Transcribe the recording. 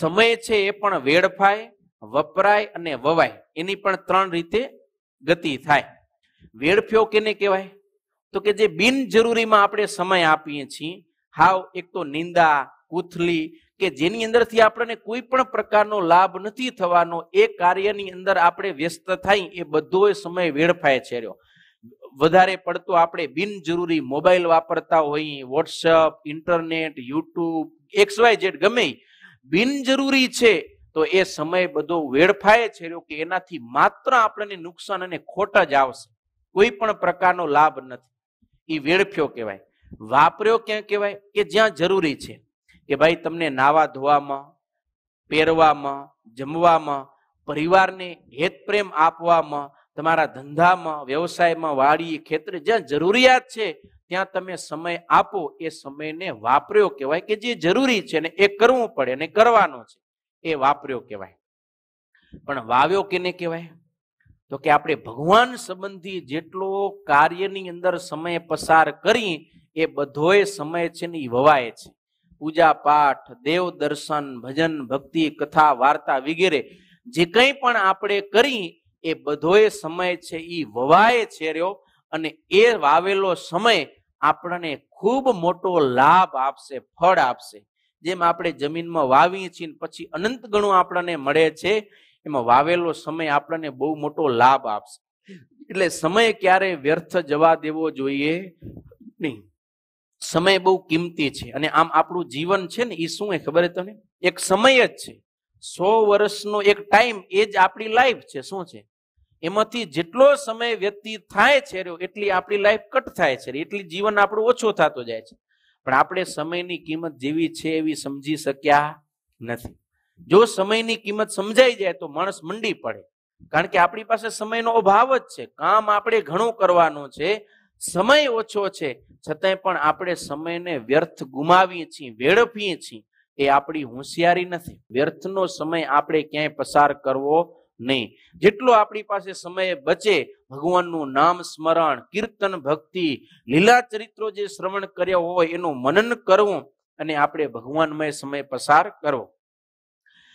સમય છે એ પણ વેડફાય વપરાય અને વવાય એની પણ ત્રણ રીતે ગતિ થાય વેડફ્યો કેને કહેવાય તો કે જે બિનજરૂરીમાં આપણે સમય આપીએ છીએ હાવ એક તો નિંદા કુથલી કે જેની અંદરથી આપણને કોઈ પણ પ્રકારનો લાભ નથી થવાનો એ કાર્યની અંદર આપણે વ્યસ્ત થાય એ બધો સમય વેડફાય છે વધારે પડતો આપણે બિનજરૂરી મોબાઈલ વાપરતા હોઈએ WhatsApp internet YouTube X Y Z ગમે બિનજરૂરી છે તો એ સમય બધો વેડફાય છે કે એનાથી માત્ર આપણને નુકસાન અને ખોટ જ આવશે કોઈ પણ પ્રકારનો લાભ નથી એ વેડફ્યો કહેવાય વાપર્યો ક્યાં કહેવાય કે જ્યાં જરૂરી છે કે ભાઈ તમને નાવા ધોવામાં પહેરવામાં જમવામાં પરિવારને હેત પ્રેમ આપવામાં તમારા ધંધામાં વ્યવસાયમાં વાડી ખેતરે જ્યાં જરૂરિયાત છે ત્યાં તમે સમય આપો એ સમયને વાપર્યો કહેવાય કે જે જરૂરી છે ને એ કરવું પડે ને કરવાનો છે એ વાપર્યો કહેવાય પણ વાવ્યો કેને કહેવાય તો કે આપણે ભગવાન સંબંધી જેટલો કાર્યની અંદર સમય પસાર કરી એ બધોય સમય છે ને એ વવાય છે પૂજા પાઠ દેવ દર્શન ભજન ભક્તિ કથા વાર્તા વગેરે જે કંઈ પણ આપણે કરી એ બધોય સમય છે એ વવાય છે રહ્યો અને એ વાવેલો સમય આપણને ખૂબ મોટો લાભ આપશે ફળ આપશે જેમ આપણે જમીનમાં વાવીએ છીએ પછી અનંત ગણું આપણને મળે છે એમાં વાવેલો સમય આપણને બહુ મોટો લાભ આપશે એટલે સમય ક્યારે વ્યર્થ જવા દેવો જોઈએ નહીં સમય બહુ કિંમતી છે અને આમ આપણું જીવન છે ને એ શું એ ખબર તમને એક સમય જ છે સો વર્ષનો એક ટાઈમ એ જ આપણી લાઈફ છે શું છે એમાંથી જેટલો સમય વ્યક્તિ થાય છે એટલી આપણી લાઈફ કટ થાય છે એટલી જીવન આપણું ઓછું થતો જાય છે પણ આપણે સમયની કિંમત જેવી છે એવી સમજી શક્યા નથી જો સમયની કિંમત સમજાઈ જાય તો માણસ મંડી પડે કારણ કે આપણી પાસે સમયનો અભાવ જ છે કામ આપણે ઘણું કરવાનું છે સમય ઓછો છે છતાંય પણ આપણે સમયને વ્યર્થ ગુમાવીએ છીએ વેડફીએ છીએ એ આપણી હોશિયારી નથી વ્યર્થનો સમય આપણે ક્યાંય પસાર કરવો નહીં જેટલો આપણી પાસે સમય બચે ભગવાનનું નામ સ્મરણ કીર્તન ભક્તિ લીલા ચરિત્રો જે શ્રવણ કર્યા હોય એનું મનન કરવું અને આપણે ભગવાનમય સમય પસાર કરવો